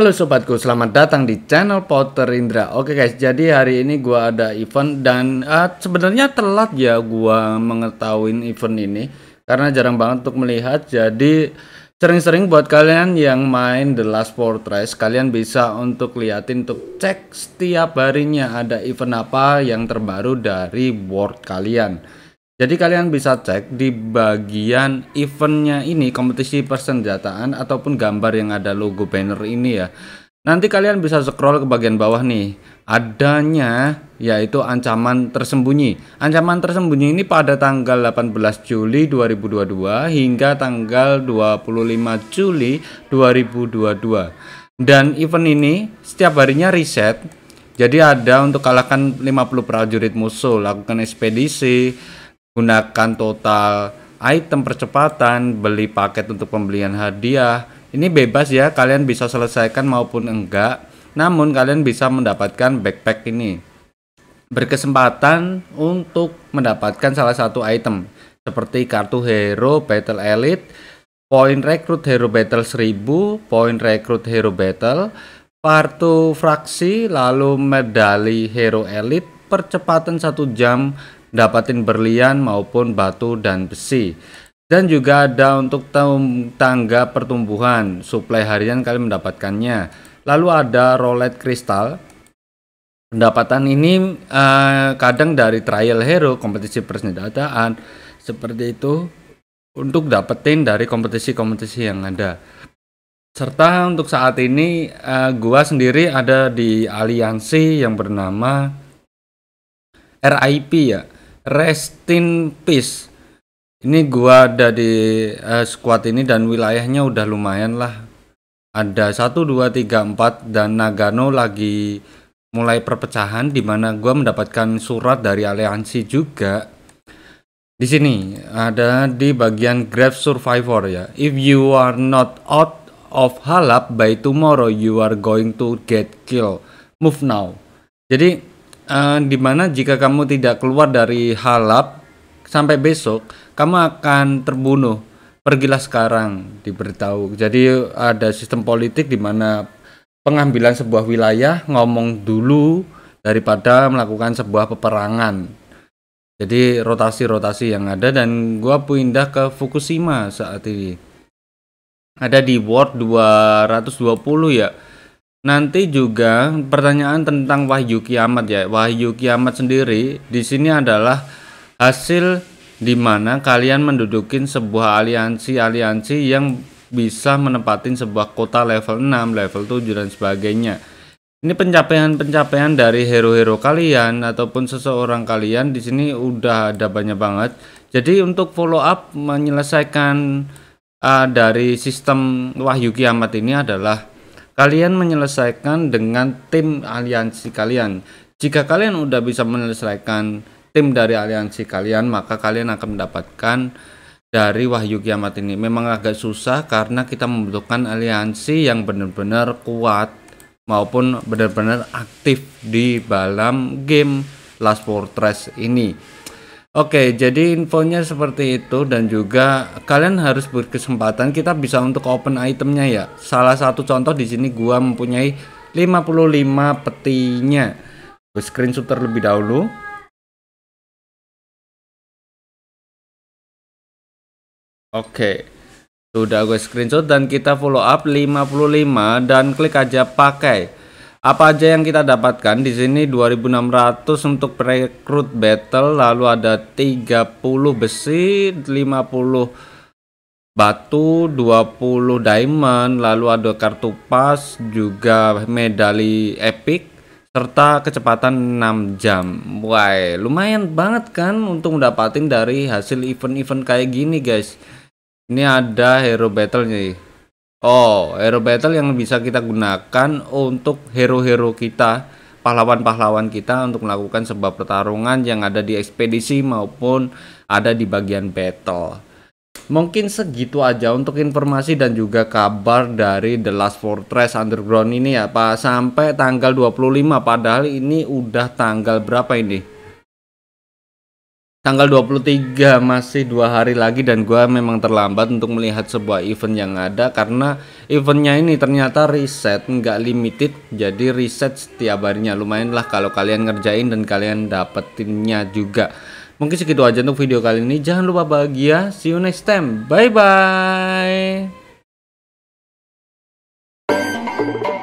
Halo sobatku, selamat datang di channel Potter Indra. Oke guys, jadi hari ini gua ada event dan uh, sebenarnya telat ya gua mengetahui event ini karena jarang banget untuk melihat. Jadi sering-sering buat kalian yang main The Last Fortress, kalian bisa untuk liatin untuk cek setiap harinya ada event apa yang terbaru dari world kalian. Jadi kalian bisa cek di bagian eventnya ini kompetisi persenjataan ataupun gambar yang ada logo banner ini ya. Nanti kalian bisa scroll ke bagian bawah nih. Adanya yaitu ancaman tersembunyi. Ancaman tersembunyi ini pada tanggal 18 Juli 2022 hingga tanggal 25 Juli 2022. Dan event ini setiap harinya reset. Jadi ada untuk kalahkan 50 prajurit musuh, lakukan ekspedisi, gunakan total item percepatan, beli paket untuk pembelian hadiah. Ini bebas ya, kalian bisa selesaikan maupun enggak. Namun kalian bisa mendapatkan backpack ini. Berkesempatan untuk mendapatkan salah satu item seperti kartu hero battle elite, point rekrut hero battle 1000, poin rekrut hero battle, kartu fraksi, lalu medali hero elite, percepatan satu jam dapatin berlian maupun batu dan besi. Dan juga ada untuk tangga pertumbuhan, suplai harian kalian mendapatkannya. Lalu ada roulette kristal. Pendapatan ini eh, kadang dari trial hero, kompetisi persenjataan, seperti itu untuk dapetin dari kompetisi-kompetisi yang ada. Serta untuk saat ini eh, gua sendiri ada di aliansi yang bernama RIP ya Rest in Peace. Ini gua ada di uh, squad ini dan wilayahnya udah lumayan lah. Ada 1 2 3 4 dan Nagano lagi mulai perpecahan di mana gua mendapatkan surat dari aliansi juga. Di sini ada di bagian Grave Survivor ya. If you are not out of Halap by tomorrow you are going to get killed. Move now. Jadi Eh, dimana jika kamu tidak keluar dari halap sampai besok, kamu akan terbunuh. Pergilah sekarang, diberitahu. Jadi ada sistem politik di mana pengambilan sebuah wilayah ngomong dulu daripada melakukan sebuah peperangan. Jadi rotasi-rotasi yang ada dan gua pindah ke Fukushima saat ini. Ada di Ward 220 ya Nanti juga pertanyaan tentang wahyu kiamat ya. Wahyu kiamat sendiri di sini adalah hasil di mana kalian mendudukin sebuah aliansi-aliansi yang bisa menempatin sebuah kota level 6, level 7 dan sebagainya. Ini pencapaian-pencapaian dari hero-hero kalian ataupun seseorang kalian di sini udah ada banyak banget. Jadi untuk follow up menyelesaikan uh, dari sistem wahyu kiamat ini adalah Kalian menyelesaikan dengan tim aliansi kalian. Jika kalian udah bisa menyelesaikan tim dari aliansi kalian, maka kalian akan mendapatkan dari wahyu kiamat ini. Memang agak susah karena kita membutuhkan aliansi yang benar-benar kuat maupun benar-benar aktif di dalam game Last Fortress ini. Oke, jadi infonya seperti itu dan juga kalian harus berkesempatan kita bisa untuk open itemnya ya. Salah satu contoh di sini gua mempunyai 55 petinya. Gue screenshot terlebih dahulu. Oke. Sudah gue screenshot dan kita follow up 55 dan klik aja pakai. Apa aja yang kita dapatkan di sini 2600 untuk rekrut battle, lalu ada 30 besi, 50 batu, 20 diamond, lalu ada kartu pas, juga medali epic serta kecepatan 6 jam. Wah, lumayan banget kan untuk mendapatkan dari hasil event-event kayak gini, guys. Ini ada hero battle nih Oh, hero battle yang bisa kita gunakan untuk hero-hero kita, pahlawan-pahlawan kita untuk melakukan sebuah pertarungan yang ada di ekspedisi maupun ada di bagian battle. Mungkin segitu aja untuk informasi dan juga kabar dari The Last Fortress Underground ini ya Pak sampai tanggal 25 padahal ini udah tanggal berapa ini? Tanggal 23 masih dua hari lagi dan gue memang terlambat untuk melihat sebuah event yang ada karena eventnya ini ternyata reset nggak limited jadi reset setiap harinya lumayan lah kalau kalian ngerjain dan kalian dapetinnya juga mungkin segitu aja untuk video kali ini jangan lupa bahagia see you next time bye bye